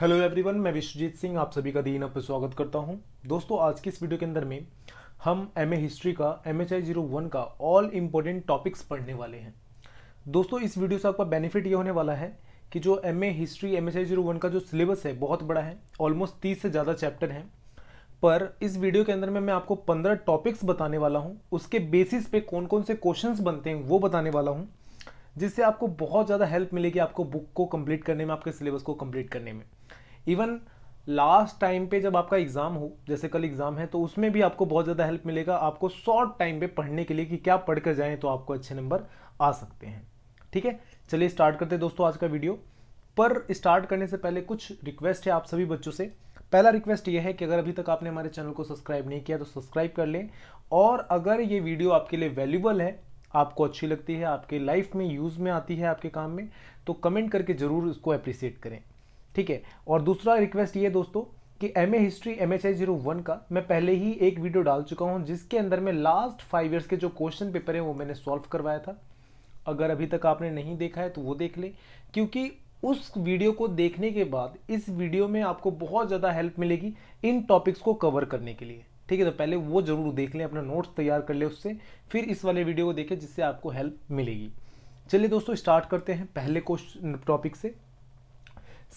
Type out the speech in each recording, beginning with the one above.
hello everyone मैं विश्वजीत सिंह आप सभी का दीन पर स्वागत करता हूं दोस्तों आज की इस वीडियो के अंदर में हम एम हिस्ट्री का M H I zero one का ऑल इम्पोर्टेंट टॉपिक्स पढ़ने वाले हैं दोस्तों इस वीडियो से आपका बेनिफिट ये होने वाला है कि जो M A history M H I zero one का जो सिलेबस है बहुत बड़ा है ऑलमोस्ट तीस से ज़्यादा चैप्टर हैं पर इस वीडियो के अंदर में मैं आपको पंद्रह टॉपिक्स बताने वाला हूँ उसके बेसिस पे कौन कौन से क्वेश्चन बनते हैं वो बताने वाला हूँ जिससे आपको बहुत ज़्यादा हेल्प मिलेगी आपको बुक को कंप्लीट करने में आपके सिलेबस को कंप्लीट करने में इवन लास्ट टाइम पे जब आपका एग्ज़ाम हो जैसे कल एग्ज़ाम है तो उसमें भी आपको बहुत ज़्यादा हेल्प मिलेगा आपको शॉर्ट टाइम पे पढ़ने के लिए कि क्या पढ़ कर जाएँ तो आपको अच्छे नंबर आ सकते हैं ठीक है चलिए स्टार्ट करते हैं दोस्तों आज का वीडियो पर स्टार्ट करने से पहले कुछ रिक्वेस्ट है आप सभी बच्चों से पहला रिक्वेस्ट यह है कि अगर अभी तक आपने हमारे चैनल को सब्सक्राइब नहीं किया तो सब्सक्राइब कर लें और अगर ये वीडियो आपके लिए वैल्यूबल है आपको अच्छी लगती है आपके लाइफ में यूज़ में आती है आपके काम में तो कमेंट करके ज़रूर इसको अप्रिसिएट करें ठीक है और दूसरा रिक्वेस्ट ये दोस्तों कि M A history M H I zero one का मैं पहले ही एक वीडियो डाल चुका हूँ जिसके अंदर मैं लास्ट फाइव ईयर्स के जो क्वेश्चन पेपर हैं वो मैंने सॉल्व करवाया था अगर अभी तक आपने नहीं देखा है तो वो देख लें क्योंकि उस वीडियो को देखने के बाद इस वीडियो में आपको बहुत ज़्यादा हेल्प मिलेगी इन टॉपिक्स को कवर करने के लिए ठीक है तो पहले वो ज़रूर देख लें अपना नोट्स तैयार कर लें उससे फिर इस वाले वीडियो को देखें जिससे आपको हेल्प मिलेगी चलिए दोस्तों स्टार्ट करते हैं पहले क्वेश्चन टॉपिक से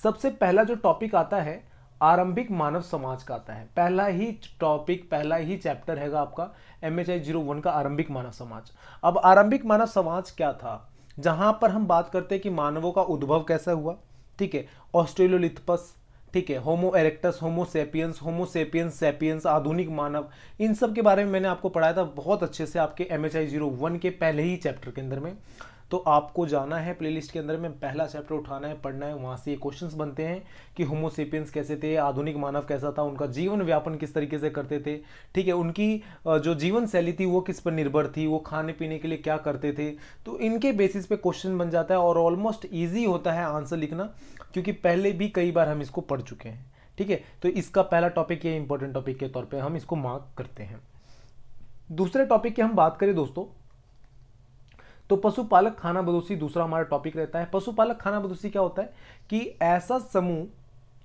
सबसे पहला जो टॉपिक आता है आरंभिक मानव समाज का आता है पहला ही टॉपिक पहला ही चैप्टर हैगा आपका M H I zero one का आरंभिक मानव समाज अब आरंभिक मानव समाज क्या था जहां पर हम बात करते हैं कि मानवों का उद्भव कैसा हुआ ठीक है ऑस्ट्रेलियोलिथपस ठीक है homo erectus homo sapiens homo sapiens sapiens आधुनिक मानव इन सब के बारे में मैंने आपको पढ़ाया था बहुत अच्छे से आपके M H I zero one के पहले ही चैप्टर के अंदर में तो आपको जाना है प्लेलिस्ट के अंदर में पहला चैप्टर उठाना है पढ़ना है वहाँ से ये क्वेश्चंस बनते हैं कि होमोसिपियंस कैसे थे आधुनिक मानव कैसा था उनका जीवन व्यापन किस तरीके से करते थे ठीक है उनकी जो जीवन शैली थी वो किस पर निर्भर थी वो खाने पीने के लिए क्या करते थे तो इनके बेसिस पे क्वेश्चन बन जाता है और ऑलमोस्ट ईजी होता है आंसर लिखना क्योंकि पहले भी कई बार हम इसको पढ़ चुके हैं ठीक है तो इसका पहला टॉपिक ये इंपॉर्टेंट टॉपिक के तौर पर हम इसको मार्क करते हैं दूसरे टॉपिक की हम बात करें दोस्तों तो पशुपालक खाना बदोशी दूसरा हमारा टॉपिक रहता है पशुपालक खाना बदोशी क्या होता है कि ऐसा समूह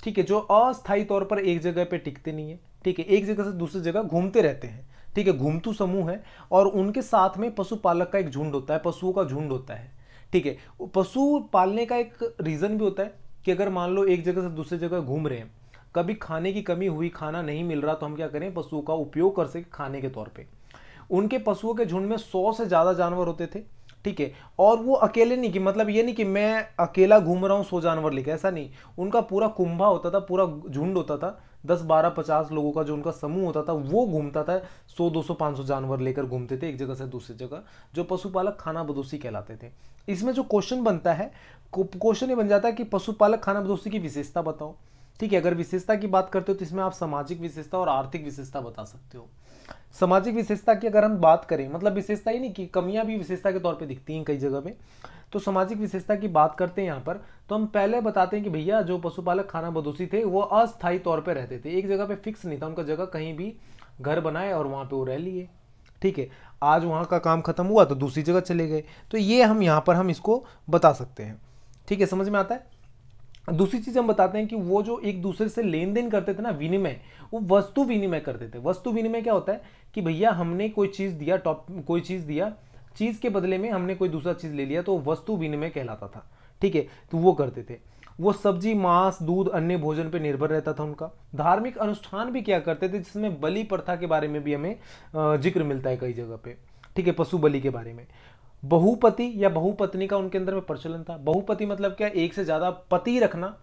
ठीक है जो अस्थायी तौर पर एक जगह पे टिकते नहीं है ठीक है एक जगह से दूसरी जगह घूमते रहते हैं ठीक है घूमतू समूह है और उनके साथ में पशुपालक का एक झुंड होता है पशुओं का झुंड होता है ठीक है पशु पालने का एक रीज़न भी होता है कि अगर मान लो एक जगह से दूसरी जगह घूम रहे हैं कभी खाने की कमी हुई खाना नहीं मिल रहा तो हम क्या करें पशुओं का उपयोग कर सके खाने के तौर पर उनके पशुओं के झुंड में सौ से ज़्यादा जानवर होते थे ठीक है और वो अकेले नहीं कि मतलब ये नहीं कि मैं अकेला घूम रहा हूँ सौ जानवर लेके ऐसा नहीं उनका पूरा कुंभा होता था पूरा झुंड होता था दस बारह पचास लोगों का जो उनका समूह होता था वो घूमता था सौ दो सौ पाँच सौ जानवर लेकर घूमते थे एक जगह से दूसरी जगह जो पशुपालक खाना बदोसी कहलाते थे इसमें जो क्वेश्चन बनता है क्वेश्चन ये बन जाता है कि पशुपालक खाना बदोसी की विशेषता बताओ ठीक है अगर विशेषता की बात करते हो तो इसमें आप सामाजिक विशेषता और आर्थिक विशेषता बता सकते हो सामाजिक विशेषता की अगर हम बात करें मतलब विशेषता ही नहीं कि कमियां भी विशेषता के तौर पे दिखती हैं कई जगह पे तो सामाजिक विशेषता की बात करते हैं यहाँ पर तो हम पहले बताते हैं कि भैया जो पशुपालक खाना बदोसी थे वो अस्थायी तौर पे रहते थे एक जगह पे फिक्स नहीं था उनका जगह कहीं भी घर बनाए और वहाँ पर वो रह लिए ठीक है आज वहाँ का काम खत्म हुआ तो दूसरी जगह चले गए तो ये हम यहाँ पर हम इसको बता सकते हैं ठीक है समझ में आता है दूसरी चीज हम बताते हैं कि वो जो एक दूसरे से लेन देन करते थे ना विनिमय वो वस्तु विनिमय करते थे वस्तु विनिमय क्या होता है कि भैया हमने कोई चीज दिया टॉप कोई चीज दिया चीज के बदले में हमने कोई दूसरा चीज ले लिया तो वस्तु विनिमय कहलाता था ठीक है तो वो करते थे वो सब्जी मांस दूध अन्य भोजन पर निर्भर रहता था उनका धार्मिक अनुष्ठान भी क्या करते थे जिसमें बलि प्रथा के बारे में भी हमें जिक्र मिलता है कई जगह पे ठीक है पशु बलि के बारे में बहुपति या बहुपत्नी का उनके अंदर में प्रचलन था बहुपति मतलब क्या एक से ज़्यादा पति रखना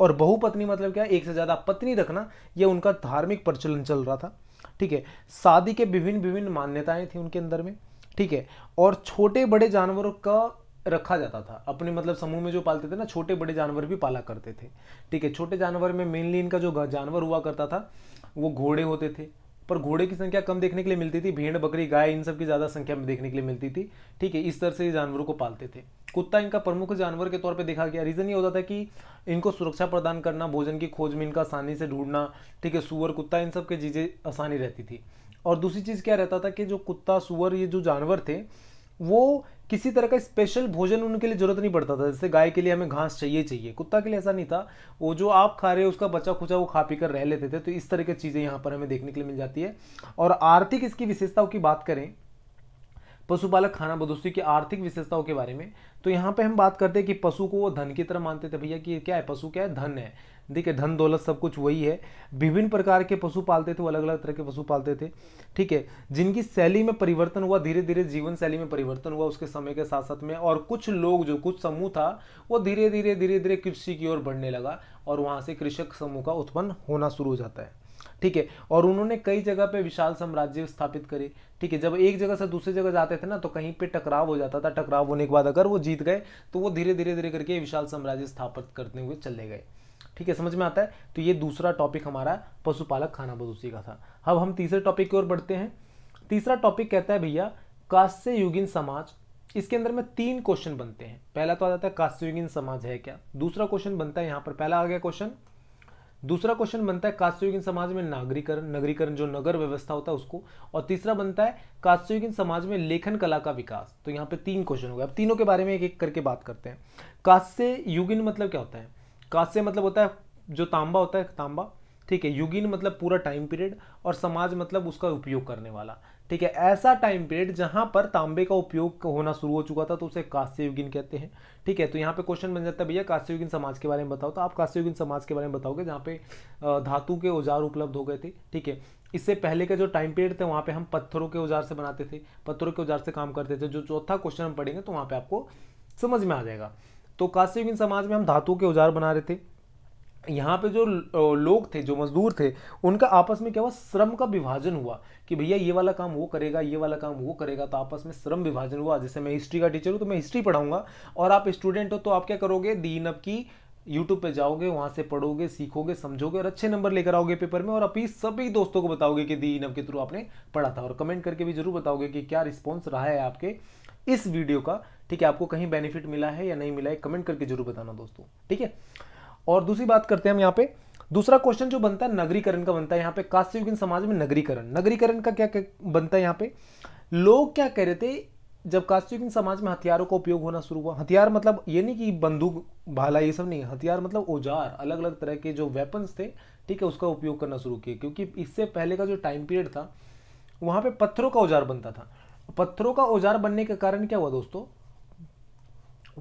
और बहुपत्नी मतलब क्या एक से ज़्यादा पत्नी रखना यह उनका धार्मिक प्रचलन चल रहा था ठीक है शादी के विभिन्न विभिन्न मान्यताएं थी उनके अंदर में ठीक है और छोटे बड़े जानवरों का रखा जाता था अपने मतलब समूह में जो पालते थे ना छोटे बड़े जानवर भी पाला करते थे ठीक है छोटे जानवर में मेनली इनका जो जानवर हुआ करता था वो घोड़े होते थे पर घोड़े की संख्या कम देखने के लिए मिलती थी भेड़ बकरी गाय इन सब की ज़्यादा संख्या में देखने के लिए मिलती थी ठीक है इस तरह से जानवरों को पालते थे कुत्ता इनका प्रमुख जानवर के तौर पे देखा गया रीज़न ये होता था कि इनको सुरक्षा प्रदान करना भोजन की खोज में इनका आसानी से ढूंढना ठीक है सुअर कुत्ता इन सब की चीज़ें आसानी रहती थी और दूसरी चीज़ क्या रहता था कि जो कुत्ता सुअर ये जो जानवर थे वो किसी तरह का स्पेशल भोजन उनके लिए जरूरत नहीं पड़ता था जैसे गाय के लिए हमें घास चाहिए चाहिए कुत्ता के लिए ऐसा नहीं था वो जो आप खा रहे हो उसका बचा खुचा वो खा पी कर रह लेते थे तो इस तरह की चीज़ें यहाँ पर हमें देखने के लिए मिल जाती है और आर्थिक इसकी विशेषताओं की बात करें पशुपालक खाना बदोस्ती की आर्थिक विशेषताओं के बारे में तो यहाँ पे हम बात करते हैं कि पशु को वो धन की तरह मानते थे भैया कि क्या है पशु क्या है धन है देखिए धन दौलत सब कुछ वही है विभिन्न प्रकार के पशु पालते थे वो अलग अलग तरह के पशु पालते थे ठीक है जिनकी शैली में परिवर्तन हुआ धीरे धीरे जीवन शैली में परिवर्तन हुआ उसके समय के साथ साथ में और कुछ लोग जो कुछ समूह था वो धीरे धीरे धीरे धीरे कृषि की ओर बढ़ने लगा और वहाँ से कृषक समूह का उत्पन्न होना शुरू हो जाता है ठीक है और उन्होंने कई जगह पे विशाल साम्राज्य स्थापित करे ठीक है जब एक जगह से दूसरी जगह जाते थे ना तो कहीं पे टकराव हो जाता था टकराव होने के बाद अगर वो जीत गए तो वो धीरे धीरे धीरे करके विशाल साम्राज्य स्थापित करते हुए चले गए ठीक है समझ में आता है तो ये दूसरा टॉपिक हमारा पशुपालक खाना बदूसी का था अब हम तीसरे टॉपिक की ओर बढ़ते हैं तीसरा टॉपिक कहता है भैया कास्य युगिन समाज इसके अंदर में तीन क्वेश्चन बनते हैं पहला तो आ जाता है कास्य युगिन समाज है क्या दूसरा क्वेश्चन बनता है यहाँ पर पहला आ गया क्वेश्चन दूसरा क्वेश्चन बनता है कांस्युगीन समाज में नागरीकरण नगरीकरण जो नगर व्यवस्था होता है उसको और तीसरा बनता है कांस्युगीन समाज में लेखन कला का विकास तो यहाँ पे तीन क्वेश्चन हो गए अब तीनों के बारे में एक एक करके बात करते हैं कास्य युगिन मतलब क्या होता है कांस्य मतलब होता है जो तांबा होता है तांबा ठीक है युगिन मतलब पूरा टाइम पीरियड और समाज मतलब उसका उपयोग करने वाला ठीक है ऐसा टाइम पीरियड जहां पर तांबे का उपयोग होना शुरू हो चुका था तो उसे कांस्य युगिन कहते हैं ठीक है तो यहाँ पे क्वेश्चन बन जाता है भैया कांस्य युगिन समाज के बारे में बताओ तो आप कांस्य युगिन समाज के बारे में बताओगे जहाँ पे धातु के औजार उपलब्ध हो गए थे ठीक है इससे पहले का जो टाइम पीरियड थे वहाँ पे हम पत्थरों के औजार से बनाते थे पत्थरों के औजार से काम करते थे जो चौथा क्वेश्चन हम पढ़ेंगे तो वहाँ पे आपको समझ में आ जाएगा तो कास्ययुगीन समाज में हम धातु के औजार बना रहे थे यहाँ पे जो लोग थे जो मजदूर थे उनका आपस में क्या हुआ श्रम का विभाजन हुआ कि भैया ये वाला काम वो करेगा ये वाला काम वो करेगा तो आपस में श्रम विभाजन हुआ जैसे मैं हिस्ट्री का टीचर हूँ तो मैं हिस्ट्री पढ़ाऊंगा और आप स्टूडेंट हो तो आप क्या करोगे अब की यूट्यूब पे जाओगे वहाँ से पढ़ोगे सीखोगे समझोगे और अच्छे नंबर लेकर आओगे पेपर में और अपनी सभी दोस्तों को बताओगे कि इनब के थ्रू आपने पढ़ा था और कमेंट करके भी जरूर बताओगे कि क्या रिस्पॉन्स रहा है आपके इस वीडियो का ठीक है आपको कहीं बेनिफिट मिला है या नहीं मिला है कमेंट करके जरूर बताना दोस्तों ठीक है और दूसरी बात करते हैं हम यहाँ पे दूसरा क्वेश्चन जो बनता है नगरीकरण का बनता है यहाँ पे काश्ययुगीन समाज में नगरीकरण नगरीकरण का क्या, बनता है यहाँ पे लोग क्या कह रहे थे जब काश्ययुगीन समाज में हथियारों का उपयोग होना शुरू हुआ हथियार मतलब ये नहीं कि बंदूक भाला ये सब नहीं हथियार मतलब औजार अलग अलग तरह के जो वेपन्स थे ठीक है उसका उपयोग करना शुरू किए क्योंकि इससे पहले का जो टाइम पीरियड था वहाँ पे पत्थरों का औजार बनता था पत्थरों का औजार बनने के कारण क्या हुआ दोस्तों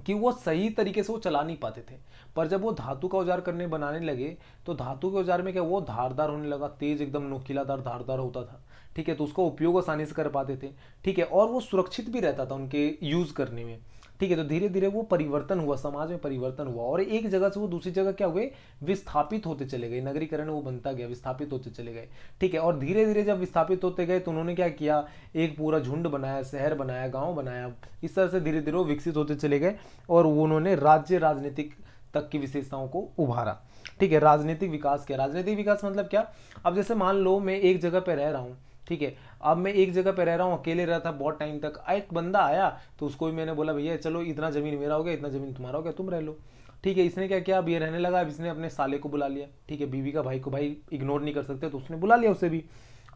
कि वो सही तरीके से वो चला नहीं पाते थे पर जब वो धातु का औजार करने बनाने लगे तो धातु के औजार में क्या वो धारदार होने लगा तेज एकदम नोकीलादार धारदार होता था ठीक है तो उसका उपयोग आसानी से कर पाते थे ठीक है और वो सुरक्षित भी रहता था उनके यूज़ करने में ठीक है तो धीरे धीरे वो परिवर्तन हुआ समाज में परिवर्तन हुआ और एक जगह से वो दूसरी जगह क्या हुए विस्थापित होते चले गए नगरीकरण वो बनता गया विस्थापित होते चले गए ठीक है और धीरे धीरे जब विस्थापित होते गए तो उन्होंने क्या किया एक पूरा झुंड बनाया शहर बनाया गाँव बनाया इस तरह से धीरे धीरे वो विकसित होते चले गए और उन्होंने राज्य राजनीतिक तक की विशेषताओं को उभारा ठीक है राजनीतिक विकास क्या राजनीतिक विकास मतलब क्या अब जैसे मान लो मैं एक जगह पर रह रहा हूँ ठीक है अब मैं एक जगह पे रह रहा हूँ अकेले रहा था बहुत टाइम तक एक बंदा आया तो उसको भी मैंने बोला भैया चलो इतना ज़मीन मेरा हो गया इतना ज़मीन तुम्हारा हो गया तुम रह लो ठीक है इसने क्या किया अब ये रहने लगा अब इसने अपने साले को बुला लिया ठीक है बीवी का भाई को भाई इग्नोर नहीं कर सकते तो उसने बुला लिया उसे भी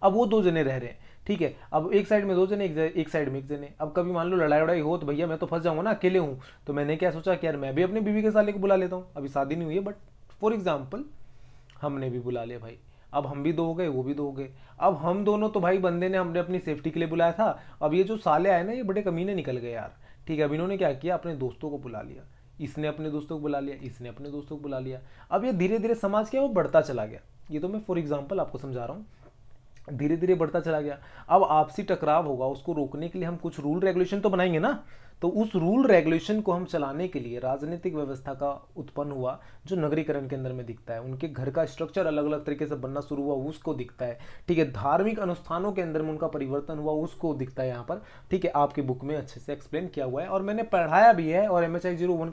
अब वो दो जने रह रहे हैं ठीक है अब एक साइड में दो जने एक साइड में एक जने अब कभी मान लो लड़ाई वड़ाई हो तो भैया मैं तो फंस जाऊंगा ना अकेले हूँ तो मैंने क्या सोचा कि यार मैं भी अपनी बीवी के साले को बुला लेता हूँ अभी शादी नहीं हुई है बट फॉर एग्जाम्पल हमने भी बुला लिया भाई अब हम भी दो हो गए वो भी दो हो गए अब हम दोनों तो भाई बंदे ने हमने अपनी सेफ्टी के लिए बुलाया था अब ये जो साले आए ना ये बड़े कमीने निकल गए यार ठीक है अब इन्होंने क्या किया अपने दोस्तों को बुला लिया इसने अपने दोस्तों को बुला लिया इसने अपने दोस्तों को बुला लिया अब ये धीरे धीरे समाज क्या वो बढ़ता चला गया ये तो मैं फॉर एग्जाम्पल आपको समझा रहा हूँ धीरे धीरे बढ़ता चला गया अब आपसी टकराव होगा उसको रोकने के लिए हम कुछ रूल रेगुलेशन तो बनाएंगे ना तो उस रूल रेगुलेशन को हम चलाने के लिए राजनीतिक व्यवस्था का उत्पन्न हुआ जो नगरीकरण के अंदर में दिखता है उनके घर का स्ट्रक्चर अलग अलग तरीके से बनना शुरू हुआ उसको दिखता है ठीक है धार्मिक अनुष्ठानों के अंदर में उनका परिवर्तन हुआ उसको दिखता है यहाँ पर ठीक है आपके बुक में अच्छे से एक्सप्लेन किया हुआ है और मैंने पढ़ाया भी है और एम एच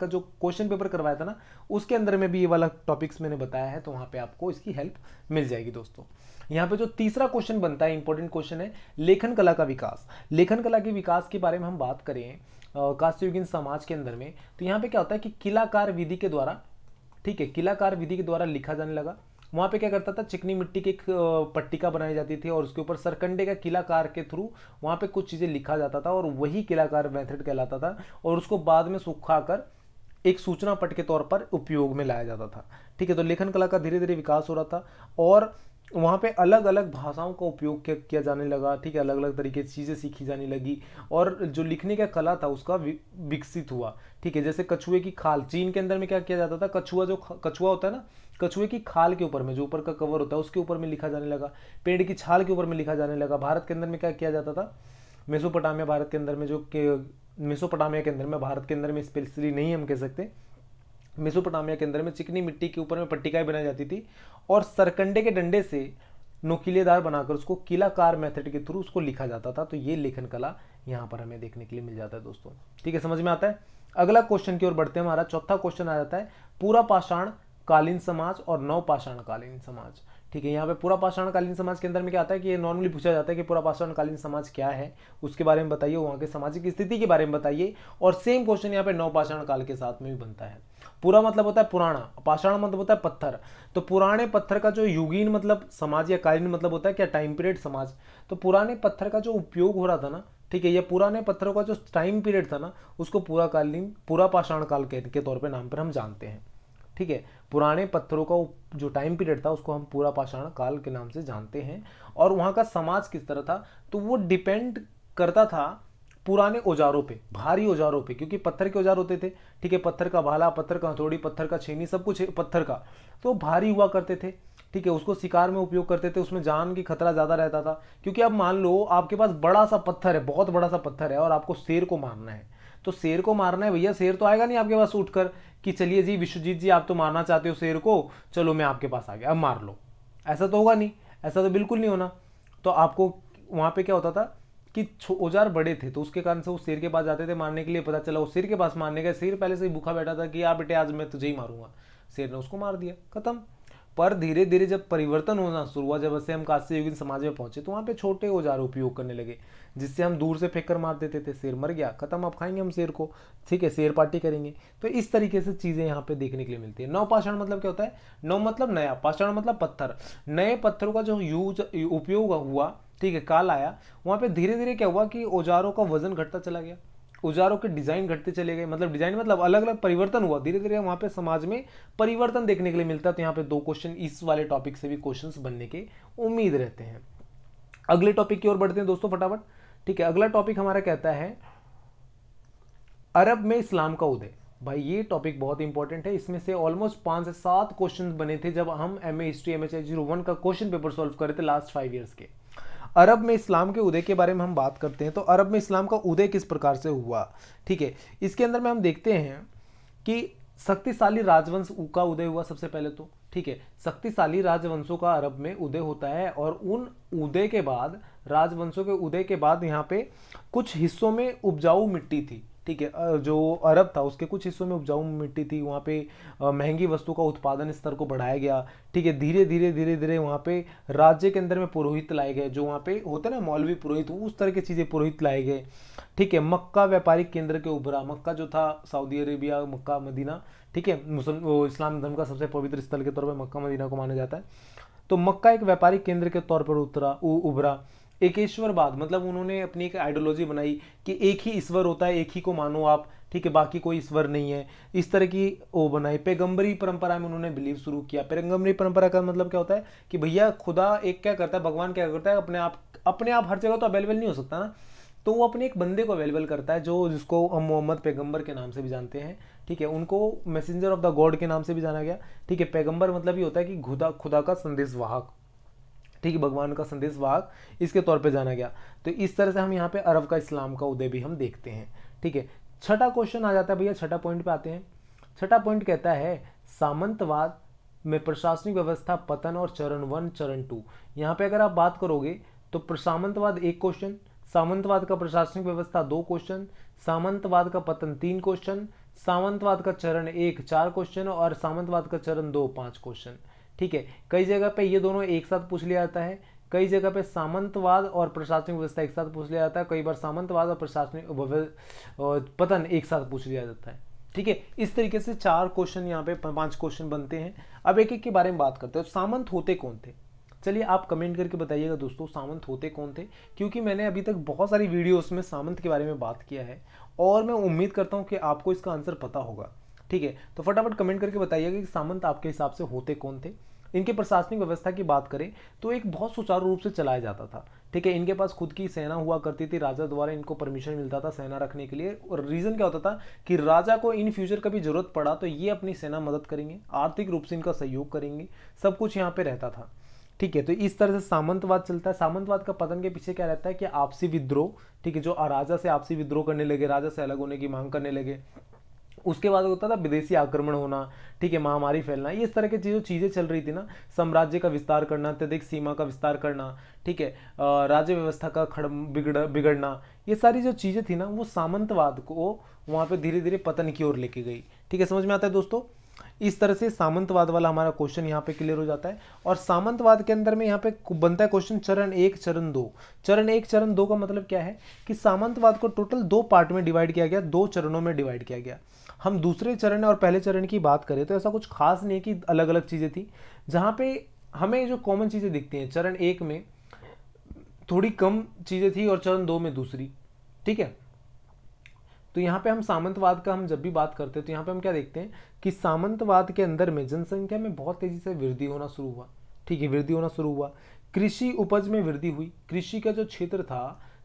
का जो क्वेश्चन पेपर करवाया था ना उसके अंदर में भी ये वाला टॉपिक्स मैंने बताया है तो वहाँ पर आपको इसकी हेल्प मिल जाएगी दोस्तों यहाँ पे जो तीसरा क्वेश्चन बनता है इंपॉर्टेंट क्वेश्चन है लेखन कला का विकास लेखन कला के विकास के बारे में हम बात करें कास्युगिन समाज के अंदर में तो यहाँ पे क्या होता है कि किलाकार विधि के द्वारा ठीक है किलाकार विधि के द्वारा लिखा जाने लगा वहाँ पे क्या करता था चिकनी मिट्टी की एक पट्टिका बनाई जाती थी और उसके ऊपर सरकंडे का किलाकार के थ्रू वहाँ पे कुछ चीज़ें लिखा जाता था और वही किलाकार मेथड कहलाता था और उसको बाद में कर एक सूचना पट के तौर पर उपयोग में लाया जाता था ठीक है तो लेखन कला का धीरे धीरे विकास हो रहा था और वहाँ पे अलग अलग भाषाओं का उपयोग किया जाने लगा ठीक है अलग अलग तरीके की चीज़ें सीखी जाने लगी और जो लिखने का कला था उसका विकसित हुआ ठीक है जैसे कछुए की खाल चीन के अंदर में क्या किया जाता था कछुआ जो कछुआ होता है ना कछुए की खाल के ऊपर में जो ऊपर का कवर होता है उसके ऊपर में लिखा जाने लगा पेड़ की छाल के ऊपर में लिखा जाने लगा भारत के अंदर में क्या किया जाता था मेसोपोटामिया भारत के अंदर में जो मेसोपोटामिया के अंदर में भारत के अंदर में स्पेशली नहीं हम कह सकते मेसोपोटामिया के अंदर में चिकनी मिट्टी के ऊपर में पट्टिकाएं बनाई जाती थी और सरकंडे के डंडे से नोकीलेदार बनाकर उसको किलाकार मेथड के थ्रू उसको लिखा जाता था तो ये लेखन कला यहाँ पर हमें देखने के लिए मिल जाता है दोस्तों ठीक है समझ में आता है अगला क्वेश्चन की ओर बढ़ते हैं हमारा चौथा क्वेश्चन आ जाता है पूरा पाषाण कालीन समाज और नव पाषाण कालीन समाज ठीक है यहाँ पे पूरा पाषाण कालीन समाज के अंदर में क्या आता है कि ये नॉर्मली पूछा जाता है कि पूरा पाषाण कालीन समाज क्या है उसके बारे में बताइए वहाँ के सामाजिक स्थिति के बारे में बताइए और सेम क्वेश्चन यहाँ पे नव पाषाण काल के साथ में भी बनता है पूरा मतलब होता है पुराना पाषाण मतलब होता है पत्थर तो पुराने पत्थर का जो युगीन मतलब समाज या कालीन मतलब होता है क्या टाइम पीरियड समाज तो पुराने पत्थर का जो उपयोग हो रहा था ना ठीक है ये पुराने पत्थरों का जो टाइम पीरियड था ना उसको पूरा कालीन पूरा पाषाण काल के, के तौर पर नाम पर हम जानते हैं ठीक है पुराने पत्थरों का जो टाइम पीरियड था उसको हम पूरा पाषाण काल के नाम से जानते हैं और वहाँ का समाज किस तरह था तो वो डिपेंड करता था पुराने औजारों पे भारी औजारों पे क्योंकि पत्थर के औजार होते थे ठीक है पत्थर का भाला पत्थर का हथौड़ी पत्थर का छेनी सब कुछ पत्थर का तो भारी हुआ करते थे ठीक है उसको शिकार में उपयोग करते थे उसमें जान की खतरा ज़्यादा रहता था क्योंकि अब मान लो आपके पास बड़ा सा पत्थर है बहुत बड़ा सा पत्थर है और आपको शेर को मारना है तो शेर को मारना है भैया शेर तो आएगा नहीं आपके पास उठकर कि चलिए जी विश्वजीत जी आप तो मारना चाहते हो शेर को चलो मैं आपके पास आ गया अब मार लो ऐसा तो होगा नहीं ऐसा तो बिल्कुल नहीं होना तो आपको वहाँ पे क्या होता था कि औजार बड़े थे तो उसके कारण से वो शेर के पास जाते थे मारने के लिए पता चला वो शेर के पास मारने का शेर पहले से ही भूखा बैठा था कि यार बेटे आज मैं तुझे ही मारूंगा शेर ने उसको मार दिया खत्म पर धीरे धीरे जब परिवर्तन होना शुरू हुआ जब से हम काशी युगिन समाज में पहुंचे तो वहाँ पे छोटे औजार उपयोग करने लगे जिससे हम दूर से फेंक कर मार देते थे शेर मर गया खत्म आप खाएंगे हम शेर को ठीक है शेर पार्टी करेंगे तो इस तरीके से चीज़ें यहाँ पे देखने के लिए मिलती है नवपाषाण मतलब क्या होता है नव मतलब नया पाषाण मतलब पत्थर नए पत्थरों का जो यूज उपयोग हुआ ठीक है काल आया वहाँ पे धीरे धीरे क्या हुआ कि औजारों का वजन घटता चला गया औजारों के डिज़ाइन घटते चले गए मतलब डिज़ाइन मतलब अलग अलग परिवर्तन हुआ धीरे धीरे वहाँ पे समाज में परिवर्तन देखने के लिए मिलता तो यहाँ पे दो क्वेश्चन इस वाले टॉपिक से भी क्वेश्चन बनने के उम्मीद रहते हैं अगले टॉपिक की ओर बढ़ते हैं दोस्तों फटाफट ठीक है अगला टॉपिक हमारा कहता है अरब में इस्लाम का उदय भाई ये टॉपिक बहुत इंपॉर्टेंट है इसमें से ऑलमोस्ट पाँच से सात क्वेश्चन बने थे जब हम M A history M H zero one का क्वेश्चन पेपर सॉल्व करे थे लास्ट फाइव ईयर्स के अरब में इस्लाम के उदय के बारे में हम बात करते हैं तो अरब में इस्लाम का उदय किस प्रकार से हुआ ठीक है इसके अंदर में हम देखते हैं कि शक्तिशाली राजवंश का उदय हुआ सबसे पहले तो ठीक है शक्तिशाली राजवंशों का अरब में उदय होता है और उन उदय के बाद राजवंशों के उदय के बाद यहाँ पे कुछ हिस्सों में उपजाऊ मिट्टी थी ठीक है जो अरब था उसके कुछ हिस्सों में उपजाऊ मिट्टी थी वहाँ पे महंगी वस्तु का उत्पादन स्तर को बढ़ाया गया ठीक है धीरे धीरे धीरे धीरे वहाँ पे राज्य के अंदर में पुरोहित लाए गए जो वहाँ पे होते ना मौलवी पुरोहित उस तरह की चीज़ें पुरोहित लाए गए ठीक है मक्का व्यापारिक केंद्र के उभरा मक्का जो था सऊदी अरेबिया मक्का मदीना ठीक है मुसलम इस्लाम धर्म का सबसे पवित्र स्थल के तौर पर मक्का मदीना को माना जाता है तो मक्का एक व्यापारिक केंद्र के तौर पर उतरा उभरा बाद मतलब उन्होंने अपनी एक आइडियोलॉजी बनाई कि एक ही ईश्वर होता है एक ही को मानो आप ठीक है बाकी कोई ईश्वर नहीं है इस तरह की वो बनाई पैगंबरी परंपरा में उन्होंने बिलीव शुरू किया पैगंबरी परंपरा का मतलब क्या होता है कि भैया खुदा एक क्या करता है भगवान क्या करता है अपने आप अपने आप हर जगह तो अवेलेबल नहीं हो सकता ना तो वो अपने एक बंदे को अवेलेबल करता है जो जिसको हम मोहम्मद पैगंबर के नाम से भी जानते हैं ठीक है उनको मैसेंजर ऑफ द गॉड के नाम से भी जाना गया ठीक है पैगंबर मतलब ये होता है कि खुदा खुदा का संदेश वाहक ठीक है भगवान का संदेश वाहक इसके तौर पे जाना गया तो इस तरह से हम यहाँ पे अरब का इस्लाम का उदय भी हम देखते हैं ठीक है छठा क्वेश्चन आ जाता है भैया छठा पॉइंट पे आते हैं छठा पॉइंट कहता है सामंतवाद में प्रशासनिक व्यवस्था पतन और चरण वन चरण टू यहाँ पे अगर आप बात करोगे तो सामंतवाद एक क्वेश्चन सामंतवाद का प्रशासनिक व्यवस्था दो क्वेश्चन सामंतवाद का पतन तीन क्वेश्चन सामंतवाद का चरण एक चार क्वेश्चन और सामंतवाद का चरण दो पांच क्वेश्चन ठीक है कई जगह पे ये दोनों एक साथ पूछ लिया जाता है कई जगह पे सामंतवाद और प्रशासनिक व्यवस्था एक साथ पूछ लिया जाता है कई बार सामंतवाद और प्रशासनिक पतन एक साथ पूछ लिया जाता है ठीक है इस तरीके से चार क्वेश्चन यहाँ पे पांच क्वेश्चन बनते हैं अब एक एक के बारे में बात करते हैं तो सामंत होते कौन थे चलिए आप कमेंट करके बताइएगा दोस्तों सामंत होते कौन थे क्योंकि मैंने अभी तक बहुत सारी वीडियोस में सामंत के बारे में बात किया है और मैं उम्मीद करता हूँ कि आपको इसका आंसर पता होगा ठीक है तो फटाफट कमेंट करके बताइएगा कि सामंत आपके हिसाब से होते कौन थे इनके प्रशासनिक व्यवस्था की बात करें तो एक बहुत सुचारू रूप से चलाया जाता था ठीक है इनके पास खुद की सेना हुआ करती थी राजा द्वारा इनको परमिशन मिलता था सेना रखने के लिए और रीज़न क्या होता था कि राजा को इन फ्यूचर कभी ज़रूरत पड़ा तो ये अपनी सेना मदद करेंगे आर्थिक रूप से इनका सहयोग करेंगे सब कुछ यहाँ पे रहता था ठीक है तो इस तरह से सामंतवाद चलता है सामंतवाद का पतन के पीछे क्या रहता है कि आपसी विद्रोह ठीक है जो राजा से आपसी विद्रोह करने लगे राजा से अलग होने की मांग करने लगे उसके बाद होता था विदेशी आक्रमण होना ठीक है महामारी फैलना ये इस तरह की जो चीज़ें चल रही थी ना साम्राज्य का विस्तार करना अत्यधिक सीमा का विस्तार करना ठीक है राज्य व्यवस्था का खड़ बिगड़ बिगड़ना ये सारी जो चीज़ें थी ना वो सामंतवाद को वहाँ पर धीरे धीरे पतन की ओर लेके गई ठीक है समझ में आता है दोस्तों इस तरह से सामंतवाद वाला हमारा क्वेश्चन यहाँ पे क्लियर हो जाता है और सामंतवाद के अंदर में यहाँ पे बनता है क्वेश्चन चरण एक चरण दो चरण एक चरण दो का मतलब क्या है कि सामंतवाद को टोटल दो पार्ट में डिवाइड किया गया दो चरणों में डिवाइड किया गया हम दूसरे चरण और पहले चरण की बात करें तो ऐसा कुछ खास नहीं कि अलग अलग चीज़ें थी जहाँ पे हमें जो कॉमन चीज़ें दिखती हैं चरण एक में थोड़ी कम चीज़ें थी और चरण दो में दूसरी ठीक है तो यहाँ पे हम सामंतवाद का हम जब भी बात करते हैं तो यहाँ पे हम क्या देखते हैं कि सामंतवाद के अंदर में जनसंख्या में बहुत तेज़ी से वृद्धि होना शुरू हुआ ठीक है वृद्धि होना शुरू हुआ कृषि उपज में वृद्धि हुई कृषि का जो क्षेत्र था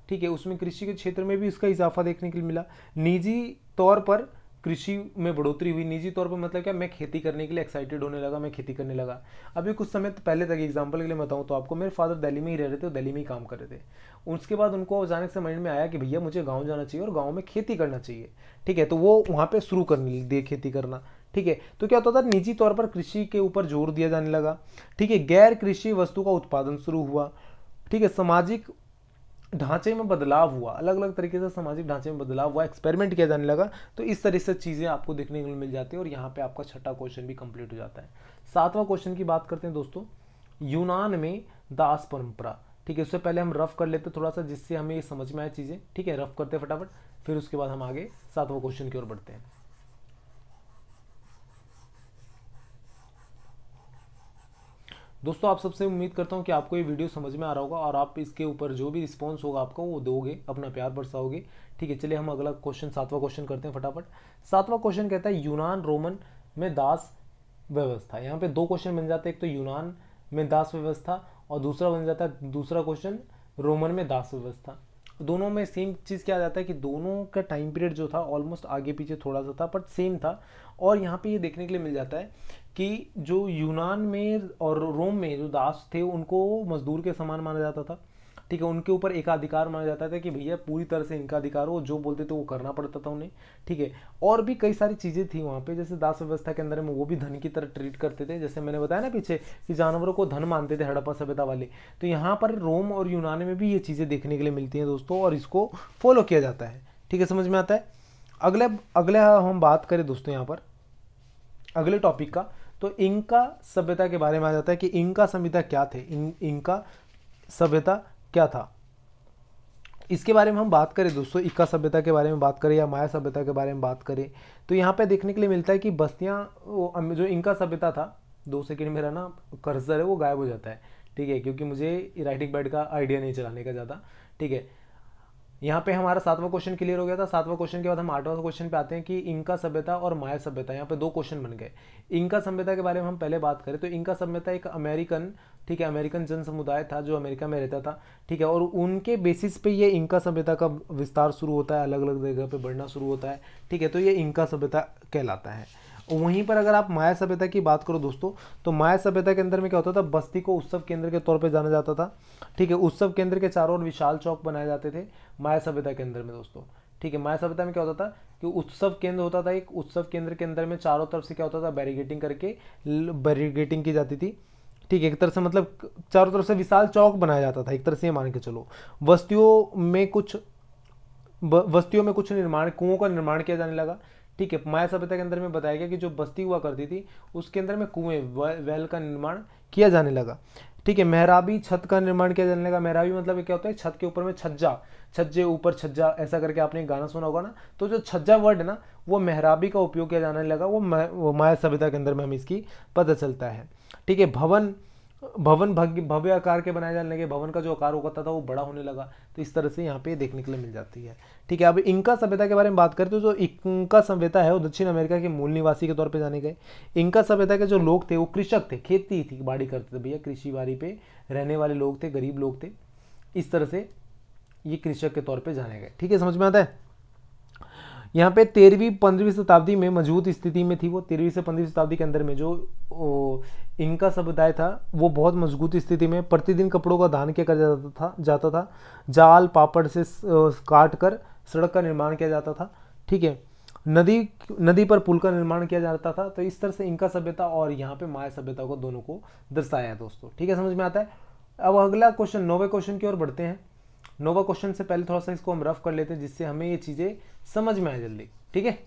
ठीक है उसमें कृषि के क्षेत्र में भी इसका इजाफा देखने के लिए मिला निजी तौर पर कृषि में बढ़ोतरी हुई निजी तौर पर मतलब क्या मैं खेती करने के लिए एक्साइटेड होने लगा मैं खेती करने लगा अभी कुछ समय पहले तक एग्जाम्पल के लिए बताऊँ तो आपको मेरे फादर दिल्ली में ही रह रहे थे और दिल्ली में ही काम कर रहे थे उसके बाद उनको अचानक से माइंड में आया कि भैया मुझे गाँव जाना चाहिए और गाँव में खेती करना चाहिए ठीक है तो वो वहाँ पर शुरू करने दिए खेती करना ठीक है तो क्या होता था निजी तौर पर कृषि के ऊपर जोर दिया जाने लगा ठीक है गैर कृषि वस्तु का उत्पादन शुरू हुआ ठीक है सामाजिक ढांचे में बदलाव हुआ अलग अलग तरीके से सामाजिक ढांचे में बदलाव हुआ एक्सपेरिमेंट किया जाने लगा तो इस तरह से चीज़ें आपको देखने को मिल जाती है और यहाँ पे आपका छठा क्वेश्चन भी कंप्लीट हो जाता है सातवां क्वेश्चन की बात करते हैं दोस्तों यूनान में दास परंपरा ठीक है उससे पहले हम रफ कर लेते थोड़ा सा जिससे हमें समझ में आए चीज़ें ठीक है रफ करते फटाफट फिर उसके बाद हम आगे सातवां क्वेश्चन की ओर बढ़ते हैं दोस्तों आप सबसे उम्मीद करता हूँ कि आपको ये वीडियो समझ में आ रहा होगा और आप इसके ऊपर जो भी रिस्पॉन्स होगा आपका वो दोगे अपना प्यार बरसाओगे ठीक है चलिए हम अगला क्वेश्चन सातवां क्वेश्चन करते हैं फटाफट सातवां क्वेश्चन कहता है यूनान रोमन में दास व्यवस्था यहाँ पे दो क्वेश्चन बन जाते हैं एक तो यूनान में दास व्यवस्था और दूसरा बन जाता है दूसरा क्वेश्चन रोमन में दास व्यवस्था दोनों में सेम चीज़ क्या आ जाता है कि दोनों का टाइम पीरियड जो था ऑलमोस्ट आगे पीछे थोड़ा सा था बट सेम था और यहाँ पे ये देखने के लिए मिल जाता है कि जो यूनान में और रोम में जो दास थे उनको मजदूर के समान माना जाता था ठीक है उनके ऊपर एक अधिकार माना जाता था कि भैया पूरी तरह से इनका अधिकार हो जो बोलते थे वो करना पड़ता था उन्हें ठीक है और भी कई सारी चीज़ें थी वहाँ पे जैसे दास व्यवस्था के अंदर में वो भी धन की तरह ट्रीट करते थे जैसे मैंने बताया ना पीछे कि जानवरों को धन मानते थे हड़प्पा सभ्यता वाले तो यहाँ पर रोम और यूनान में भी ये चीज़ें देखने के लिए मिलती हैं दोस्तों और इसको फॉलो किया जाता है ठीक है समझ में आता है अगले अगला हम बात करें दोस्तों यहाँ पर अगले टॉपिक का तो इनका सभ्यता के बारे में आ जाता है कि इनका सभ्यता क्या थे इन इनका सभ्यता क्या था इसके बारे में हम बात करें दोस्तों इक्का सभ्यता के बारे में बात करें या माया सभ्यता के बारे में बात करें तो यहाँ पे देखने के लिए मिलता है कि बस्तियाँ जो इनका सभ्यता था दो सेकेंड मेरा ना कर्जर है वो गायब हो जाता है ठीक है क्योंकि मुझे राइटिंग बैड का आइडिया नहीं चलाने का ज़्यादा ठीक है यहाँ पे हमारा सातवां क्वेश्चन क्लियर हो गया था सातवां क्वेश्चन के बाद हम आठवां क्वेश्चन पे आते हैं कि इंका सभ्यता और माया सभ्यता यहाँ पे दो क्वेश्चन बन गए इंका सभ्यता के बारे में हम पहले बात करें तो इंका सभ्यता एक अमेरिकन ठीक है अमेरिकन जन समुदाय था जो अमेरिका में रहता था ठीक है और उनके बेसिस पे ये इंका सभ्यता का विस्तार शुरू होता है अलग अलग जगह पर बढ़ना शुरू होता है ठीक है तो ये इंका सभ्यता कहलाता है वहीं पर अगर आप माया सभ्यता की बात करो दोस्तों तो माया सभ्यता के अंदर में क्या होता था बस्ती को उत्सव केंद्र के तौर पर जाना जाता था ठीक है उत्सव केंद्र के चारों ओर विशाल चौक बनाए जाते थे माया सभ्यता के अंदर में दोस्तों ठीक है माया सभ्यता में क्या होता था कि उत्सव केंद्र होता था एक उत्सव केंद्र के अंदर में चारों तरफ से क्या होता था बैरिगेटिंग करके बैरिगेटिंग की जाती थी ठीक है एक तरह से मतलब चारों तरफ से विशाल चौक बनाया जाता था एक तरह से ये मान के चलो वस्तियों में कुछ वस्तियों में कुछ निर्माण कुओं का निर्माण किया जाने लगा ठीक है माया सभ्यता के अंदर में बताया गया कि जो बस्ती हुआ करती थी उसके अंदर में कुएं वेल का निर्माण किया जाने लगा ठीक है मेहराबी छत का निर्माण किया जाने लगा मेहराबी मतलब क्या होता है छत के ऊपर में छज्जा छज्जे ऊपर छज्जा ऐसा करके आपने गाना सुना होगा ना तो जो छज्जा वर्ड है ना वो मेहराबी का उपयोग किया जाने लगा वो, वो माया सभ्यता के अंदर में हमें इसकी पता चलता है ठीक है भवन भवन भव्य आकार के बनाए जाने लगे भवन का जो आकार होता करता था वो बड़ा होने लगा तो इस तरह से यहाँ पे देखने के लिए मिल जाती है ठीक है अब इंका सभ्यता के बारे में बात करते हो जो इंका सभ्यता है वो दक्षिण अमेरिका के मूल निवासी के तौर पे जाने गए इंका सभ्यता के जो लोग थे वो कृषक थे खेती थी बाड़ी करते थे भैया कृषि बाड़ी पे रहने वाले लोग थे गरीब लोग थे इस तरह से ये कृषक के तौर पर जाने गए ठीक है समझ में आता है यहाँ पे तेरहवीं पंद्रहवीं शताब्दी में मजबूत स्थिति में थी वो तेरहवीं से पंद्रहवीं शताब्दी के अंदर में जो इनका समुदाय था वो बहुत मजबूत स्थिति में प्रतिदिन कपड़ों का दान किया जाता था जाता था जाल पापड़ से काट कर सड़क का निर्माण किया जाता था ठीक है नदी नदी पर पुल का निर्माण किया जाता था तो इस तरह से इनका सभ्यता और यहाँ पे माया सभ्यता को दोनों को दर्शाया है दोस्तों ठीक है समझ में आता है अब अगला क्वेश्चन नौवे क्वेश्चन की ओर बढ़ते हैं नोवा क्वेश्चन से पहले थोड़ा सा इसको हम रफ कर लेते हैं जिससे हमें ये चीज़ें समझ में आए जल्दी ठीक है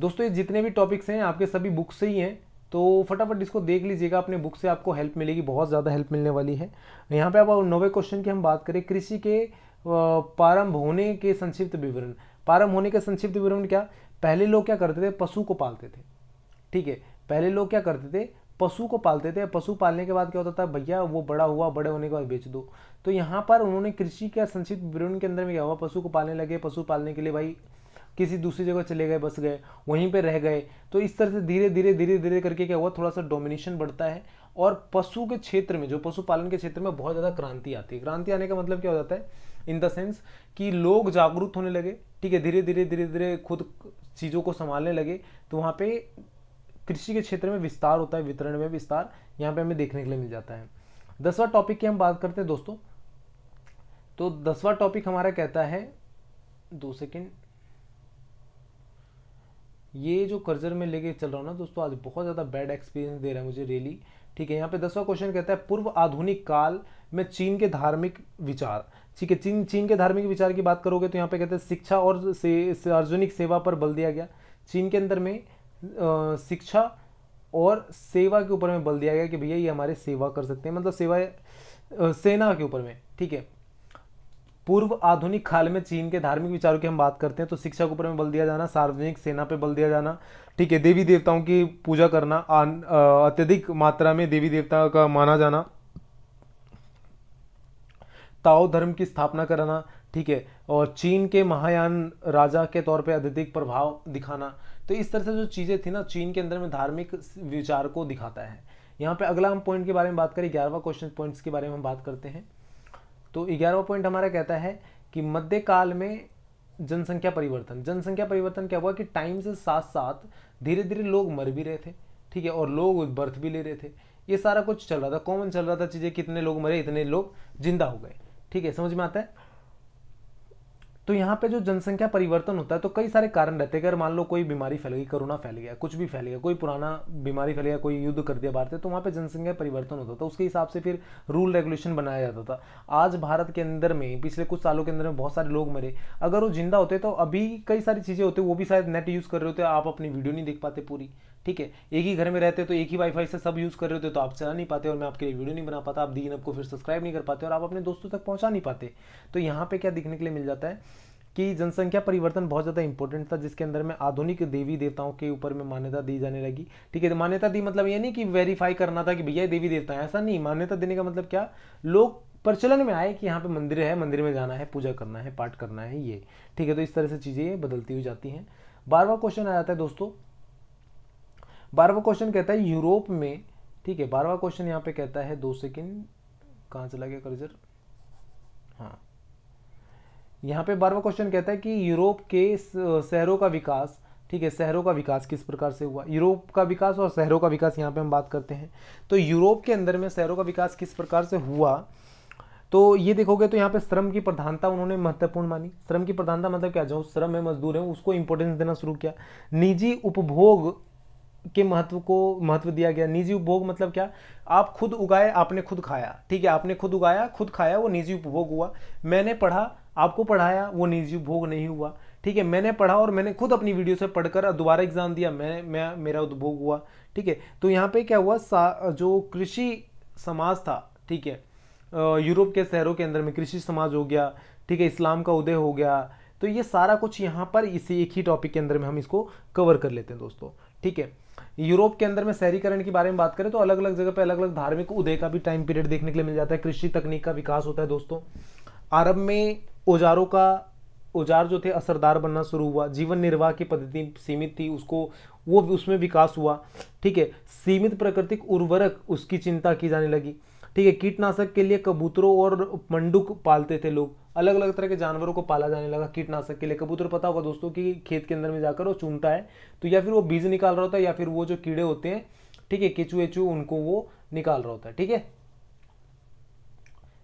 दोस्तों ये जितने भी टॉपिक्स हैं आपके सभी बुक से ही हैं तो फटाफट इसको देख लीजिएगा अपने बुक से आपको हेल्प मिलेगी बहुत ज़्यादा हेल्प मिलने वाली है यहाँ पे अब नोवे क्वेश्चन की हम बात करें कृषि के प्रारंभ होने के संक्षिप्त विवरण प्रारंभ होने के संक्षिप्त विवरण क्या पहले लोग क्या करते थे पशु को पालते थे ठीक है पहले लोग क्या करते थे पशु को पालते थे पशु पालने के बाद क्या होता था भैया वो बड़ा हुआ बड़े होने के बाद बेच दो तो यहाँ पर उन्होंने कृषि के संक्षिप्त विवरण के अंदर में क्या हुआ पशु को पालने लगे पशु पालने के लिए भाई किसी दूसरी जगह चले गए बस गए वहीं पे रह गए तो इस तरह से धीरे धीरे धीरे धीरे करके क्या हुआ थोड़ा सा डोमिनेशन बढ़ता है और पशु के क्षेत्र में जो पशुपालन के क्षेत्र में बहुत ज़्यादा क्रांति आती है क्रांति आने का मतलब क्या हो जाता है इन द सेंस कि लोग जागरूक होने लगे ठीक है धीरे धीरे धीरे धीरे खुद चीज़ों को संभालने लगे तो वहाँ पे कृषि के क्षेत्र में विस्तार होता है वितरण में विस्तार यहाँ पे हमें देखने के लिए मिल जाता है दसवां टॉपिक की हम बात करते हैं दोस्तों तो दसवां टॉपिक हमारा कहता है दो सेकेंड ये जो कर्जर में लेके चल रहा हूँ ना दोस्तों आज बहुत ज़्यादा बैड एक्सपीरियंस दे रहा है मुझे रियली ठीक है यहाँ पे दसवां क्वेश्चन कहता है पूर्व आधुनिक काल में चीन के धार्मिक विचार ठीक है चीन चीन के धार्मिक विचार की बात करोगे तो यहाँ पे कहते हैं शिक्षा और से, से सेवा पर बल दिया गया चीन के अंदर में शिक्षा और सेवा के ऊपर में बल दिया गया कि भैया ये हमारे सेवा कर सकते हैं मतलब सेवा सेना के ऊपर में ठीक है पूर्व आधुनिक काल में चीन के धार्मिक विचारों की हम बात करते हैं तो शिक्षा के ऊपर में बल दिया जाना सार्वजनिक सेना पे बल दिया जाना ठीक है देवी देवताओं की पूजा करना अत्यधिक मात्रा में देवी देवता का माना जाना ताओ धर्म की स्थापना कराना ठीक है और चीन के महायान राजा के तौर पे अत्यधिक प्रभाव दिखाना तो इस तरह से जो चीज़ें थी ना चीन के अंदर में धार्मिक विचार को दिखाता है यहाँ पे अगला हम पॉइंट के बारे में बात करें ग्यारहवा क्वेश्चन पॉइंट्स के बारे में हम बात करते हैं तो ग्यारहवा पॉइंट हमारा कहता है कि मध्यकाल में जनसंख्या परिवर्तन जनसंख्या परिवर्तन क्या हुआ कि टाइम से साथ साथ धीरे धीरे लोग मर भी रहे थे ठीक है और लोग बर्थ भी ले रहे थे ये सारा कुछ चल रहा था कॉमन चल रहा था चीज़ें कितने लोग मरे इतने लोग जिंदा हो गए ठीक है समझ में आता है तो यहाँ पे जो जनसंख्या परिवर्तन होता है तो कई सारे कारण रहते हैं अगर मान लो कोई बीमारी फैल गई कोरोना फैल गया कुछ भी फैल गया कोई पुराना बीमारी फैल गया कोई युद्ध कर दिया भारत तो वहाँ पे जनसंख्या परिवर्तन होता था तो उसके हिसाब से फिर रूल रेगुलेशन बनाया जाता था आज भारत के अंदर में पिछले कुछ सालों के अंदर में बहुत सारे लोग मरे अगर वो जिंदा होते तो अभी कई सारी चीज़ें होती वो भी शायद नेट यूज़ कर रहे होते आप अपनी वीडियो नहीं देख पाते पूरी ठीक है एक ही घर में रहते हो तो एक ही वाईफाई से सब यूज़ कर रहे होते तो आप चला नहीं पाते और मैं आपके लिए वीडियो नहीं बना पाता आप दी आपको फिर सब्सक्राइब नहीं कर पाते और आप अपने दोस्तों तक पहुँचा नहीं पाते तो यहाँ पर क्या दिखने के लिए मिल जाता है कि जनसंख्या परिवर्तन बहुत ज़्यादा इंपॉर्टेंट था जिसके अंदर में आधुनिक देवी देवताओं के ऊपर में मान्यता दी जाने लगी ठीक है तो मान्यता दी मतलब ये नहीं कि वेरीफाई करना था कि भैया देवी देवता है ऐसा नहीं मान्यता देने का मतलब क्या लोग प्रचलन में आए कि यहाँ पे मंदिर है मंदिर में जाना है पूजा करना है पाठ करना है ये ठीक है तो इस तरह से चीज़ें बदलती हुई जाती हैं बार बार क्वेश्चन आ जाता है दोस्तों बारहवा क्वेश्चन कहता है यूरोप में ठीक है बारहवा क्वेश्चन यहाँ पे कहता है दो सेकेंड कहाँ चला गया कर्जर हाँ यहाँ पे बारहवा क्वेश्चन कहता है कि यूरोप के शहरों का विकास ठीक है शहरों का विकास किस प्रकार से हुआ यूरोप का विकास और शहरों का विकास यहाँ पे हम बात करते हैं तो यूरोप के अंदर में शहरों का विकास किस प्रकार से हुआ तो ये देखोगे तो यहाँ पे श्रम की प्रधानता उन्होंने महत्वपूर्ण मानी श्रम की प्रधानता मतलब क्या जो श्रम है मजदूर है उसको इंपोर्टेंस देना शुरू किया निजी उपभोग के महत्व को महत्व दिया गया निजी उपभोग मतलब क्या आप खुद उगाए आपने खुद खाया ठीक है आपने खुद उगाया खुद खाया वो निजी उपभोग हुआ मैंने पढ़ा आपको पढ़ाया वो निजी उपभोग नहीं हुआ ठीक है मैंने पढ़ा और मैंने खुद अपनी वीडियो से पढ़कर दोबारा एग्जाम दिया मैं मैं मेरा उपभोग हुआ ठीक है तो यहाँ पे क्या हुआ जो कृषि समाज था ठीक है यूरोप के शहरों के अंदर में कृषि समाज हो गया ठीक है इस्लाम का उदय हो गया तो ये सारा कुछ यहाँ पर इसी एक ही टॉपिक के अंदर में हम इसको कवर कर लेते हैं दोस्तों ठीक है यूरोप के अंदर में शहरीकरण के बारे में बात करें तो अलग अलग जगह पे अलग अलग धार्मिक उदय का भी टाइम पीरियड देखने के लिए मिल जाता है कृषि तकनीक का विकास होता है दोस्तों अरब में औजारों का औजार जो थे असरदार बनना शुरू हुआ जीवन निर्वाह की पद्धति सीमित थी उसको वो उसमें विकास हुआ ठीक है सीमित प्राकृतिक उर्वरक उसकी चिंता की जाने लगी ठीक है कीटनाशक के लिए कबूतरों और मंडूक पालते थे लोग अलग अलग तरह के जानवरों को पाला जाने लगा कीटनाशक के लिए कबूतर पता होगा दोस्तों कि खेत के अंदर में जाकर वो चूमता है तो या फिर वो बीज निकाल रहा होता है या फिर वो जो कीड़े होते हैं ठीक है केचू एचू उनको वो निकाल रहा होता है ठीक है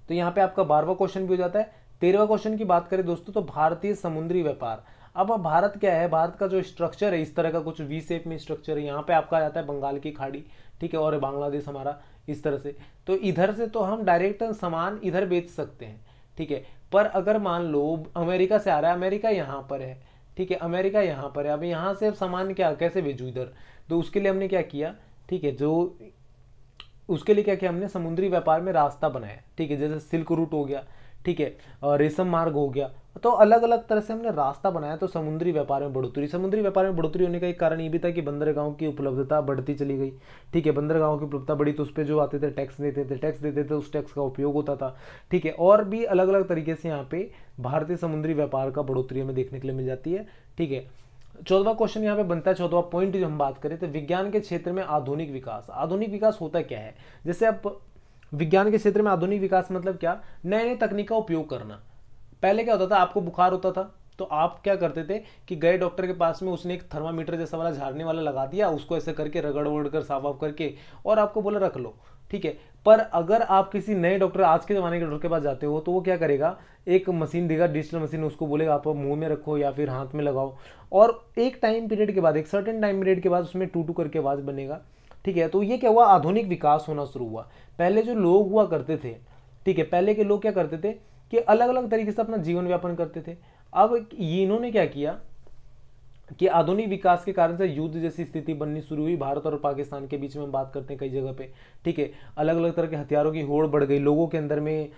तो यहाँ पे आपका बारहवा क्वेश्चन भी हो जाता है तेरहवा क्वेश्चन की बात करें दोस्तों तो भारतीय समुद्री व्यापार अब भारत क्या है भारत का जो स्ट्रक्चर है इस तरह का कुछ वी सेप में स्ट्रक्चर है यहाँ पे आपका आ जाता है बंगाल की खाड़ी ठीक है और बांग्लादेश हमारा इस तरह से तो इधर से तो हम डायरेक्ट सामान इधर बेच सकते हैं ठीक है पर अगर मान लो अमेरिका से आ रहा है अमेरिका यहाँ पर है ठीक है अमेरिका यहाँ पर है अब यहाँ से सामान क्या कैसे भेजूँ इधर तो उसके लिए हमने क्या किया ठीक है जो उसके लिए क्या किया हमने समुद्री व्यापार में रास्ता बनाया ठीक है जैसे सिल्क रूट हो गया ठीक है रेशम मार्ग हो गया तो अलग अलग तरह से हमने रास्ता बनाया तो समुद्री व्यापार में बढ़ोतरी समुद्री व्यापार में बढ़ोतरी होने का एक कारण ये भी था कि बंदरगाहों की उपलब्धता बढ़ती चली गई ठीक है बंदरगाहों की उपलब्धता बढ़ी तो उस पर जो आते थे टैक्स देते थे टैक्स देते थे उस टैक्स का उपयोग होता था ठीक है और भी अलग अलग तरीके से यहाँ पे भारतीय समुद्री व्यापार का बढ़ोतरी हमें देखने के लिए मिल जाती है ठीक है चौदवा क्वेश्चन यहाँ पे बनता है चौदवा पॉइंट जो हम बात करें तो विज्ञान के क्षेत्र में आधुनिक विकास आधुनिक विकास होता क्या है जैसे आप विज्ञान के क्षेत्र में आधुनिक विकास मतलब क्या नए नए तकनीक का उपयोग करना पहले क्या होता था आपको बुखार होता था तो आप क्या करते थे कि गए डॉक्टर के पास में उसने एक थर्मामीटर जैसा वाला झाड़ने वाला लगा दिया उसको ऐसे करके रगड़ वगड़ कर साफ वाफ करके और आपको बोला रख लो ठीक है पर अगर आप किसी नए डॉक्टर आज के ज़माने के डॉक्टर के पास जाते हो तो वो क्या करेगा एक मशीन देगा डिजिटल मशीन उसको बोलेगा आप मुंह में रखो या फिर हाथ में लगाओ और एक टाइम पीरियड के बाद एक सर्टेन टाइम पीरियड के बाद उसमें टू टू करके आवाज़ बनेगा ठीक है तो ये क्या हुआ आधुनिक विकास होना शुरू हुआ पहले जो लोग हुआ करते थे ठीक है पहले के लोग क्या करते थे कि अलग अलग तरीके से अपना जीवन व्यापन करते थे अब ये इन्होंने क्या किया कि आधुनिक विकास के कारण से युद्ध जैसी स्थिति बननी शुरू हुई भारत और पाकिस्तान के बीच में हम बात करते हैं कई जगह पे ठीक है अलग अलग तरह के हथियारों की होड़ बढ़ गई लोगों के अंदर में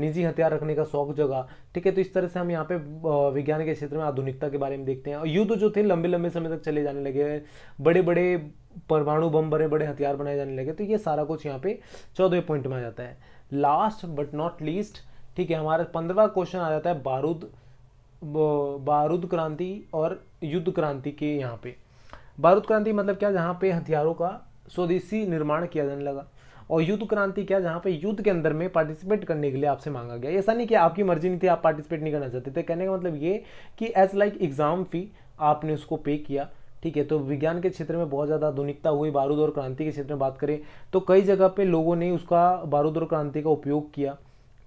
निजी हथियार रखने का शौक जगा ठीक है तो इस तरह से हम यहाँ पे विज्ञान के क्षेत्र में आधुनिकता के बारे में देखते हैं और युद्ध जो थे लंबे लंबे समय तक चले जाने लगे बड़े बड़े परमाणु बम बड़े बड़े हथियार बनाए जाने लगे तो ये सारा कुछ यहाँ पे चौदह पॉइंट में आ जाता है लास्ट बट नॉट लीस्ट ठीक है हमारा पंद्रवा क्वेश्चन आ जाता है बारूद बारूद क्रांति और युद्ध क्रांति के यहाँ पे बारूद क्रांति मतलब क्या जहाँ पे हथियारों का स्वदेशी निर्माण किया जाने लगा और युद्ध क्रांति क्या जहाँ पे युद्ध के अंदर में पार्टिसिपेट करने के लिए आपसे मांगा गया ऐसा नहीं कि आपकी मर्जी नहीं थी आप पार्टिसिपेट नहीं करना चाहते थे कहने का मतलब ये कि एज लाइक एग्ज़ाम फी आपने उसको पे किया ठीक है तो विज्ञान के क्षेत्र में बहुत ज़्यादा आधुनिकता हुई बारूद और क्रांति के क्षेत्र में बात करें तो कई जगह पे लोगों ने उसका बारूद और क्रांति का उपयोग किया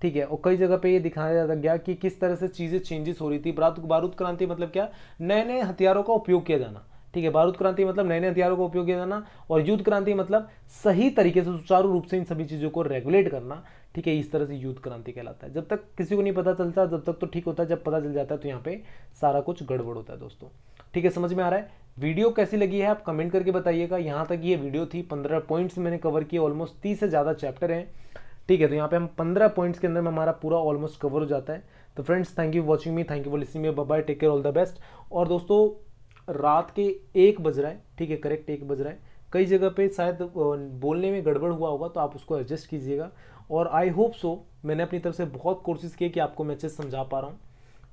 ठीक है और कई जगह पे ये दिखाया जाता गया कि किस तरह से चीज़ें चेंजेस हो रही थी बारूद क्रांति मतलब क्या नए नए हथियारों का उपयोग किया जाना ठीक है बारूद क्रांति मतलब नए नए हथियारों का उपयोग किया जाना और युद्ध क्रांति मतलब सही तरीके से सुचारू रूप से इन सभी चीज़ों को रेगुलेट करना ठीक है इस तरह से युद्ध क्रांति कहलाता है जब तक किसी को नहीं पता चलता जब तक तो ठीक होता है जब पता चल जाता है तो यहाँ पे सारा कुछ गड़बड़ होता है दोस्तों ठीक है समझ में आ रहा है वीडियो कैसी लगी है आप कमेंट करके बताइएगा यहाँ तक ये वीडियो थी पंद्रह पॉइंट्स मैंने कवर किए ऑलमोस्ट तीस से ज़्यादा चैप्टर हैं ठीक है तो यहाँ पे हम पंद्रह पॉइंट्स के अंदर में हमारा पूरा ऑलमोस्ट कवर हो जाता है तो friends thank you watching me thank you for listening me bye take care all the best और दोस्तों रात के एक बज रहा है ठीक है करेक्ट एक बज रहा है कई जगह पे शायद बोलने में गड़बड़ हुआ होगा तो आप उसको एडजस्ट कीजिएगा और आई होप सो मैंने अपनी तरफ से बहुत कोशिश की कि आपको मैं अच्छे समझा पा रहा हूँ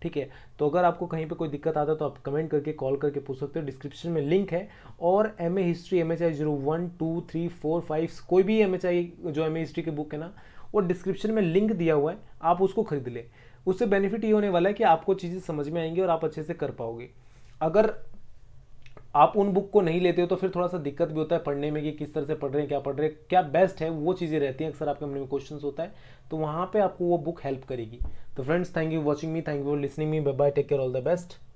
ठीक है तो अगर आपको कहीं पे कोई दिक्कत आता है तो आप कमेंट करके कॉल करके पूछ सकते हो डिस्क्रिप्शन में लिंक है और M A history M H I zero one two three four five कोई भी एम एच आई जो एम ए हिस्ट्री की बुक है ना वो डिस्क्रिप्शन में लिंक दिया हुआ है आप उसको खरीद लें उससे बेनिफिट ये होने वाला है कि आपको चीज़ें समझ में आएंगी और आप अच्छे से कर पाओगे अगर आप उन बुक को नहीं लेते हो तो फिर थोड़ा सा दिक्कत भी होता है पढ़ने में कि किस तरह से पढ़ रहे हैं क्या पढ़ रहे हैं क्या बेस्ट है वो चीज़ें रहती हैं अक्सर आपके मन में क्वेश्चन होता है तो वहाँ पर आपको वो बुक हेल्प करेगी तो friends thank you watching me thank you for listening me bye take care all the best